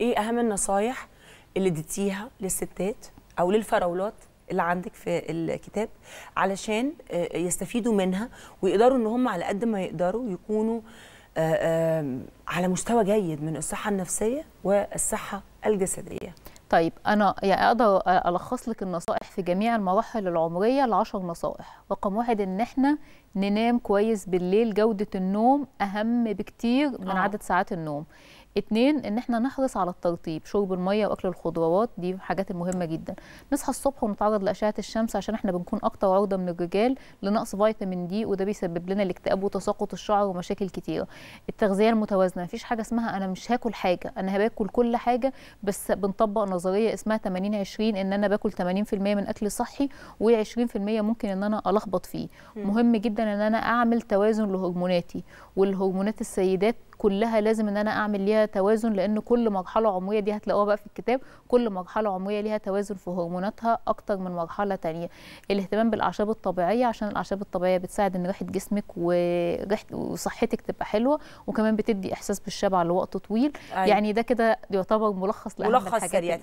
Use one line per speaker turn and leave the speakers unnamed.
ايه اهم النصايح اللي اديتيها للستات او للفراولات اللي عندك في الكتاب علشان آه، آه، يستفيدوا منها ويقدروا ان هم على قد ما يقدروا يكونوا آه، على مستوى جيد من الصحه النفسيه
والصحه الجسديه طيب انا يعني اقدر الخص لك النصائح في جميع المراحل العمريه العشر نصائح رقم واحد ان احنا ننام كويس بالليل جوده النوم اهم بكتير من آه. عدد ساعات النوم اتنين ان احنا نحرص على الترطيب شرب الميه واكل الخضروات دي حاجات مهمه جدا نصحى الصبح ونتعرض لاشعه الشمس عشان احنا بنكون اكتر عرضه من الرجال لنقص فيتامين دي وده بيسبب لنا الاكتئاب وتساقط الشعر ومشاكل كتيره التغذيه المتوازنه مفيش حاجه اسمها انا مش هاكل حاجه انا هباكل كل حاجه بس بنطبق نظريه اسمها 80 20 ان انا باكل 80% من اكل صحي و20% ممكن ان انا الخبط فيه مهم جدا ان انا اعمل توازن لهرموناتي والهرمونات السيدات كلها لازم ان انا اعمل ليها توازن لان كل مرحله عمويه دي هتلاقوها بقى في الكتاب كل مرحله عمويه ليها توازن في هرموناتها اكتر من مرحله ثانيه الاهتمام بالاعشاب الطبيعيه عشان الاعشاب الطبيعيه بتساعد ان ريحه جسمك وصحتك تبقى حلوه وكمان بتدي احساس بالشبع لوقت طويل أيوة. يعني ده كده يعتبر ملخص لاهم ملخص الحاجات سريع.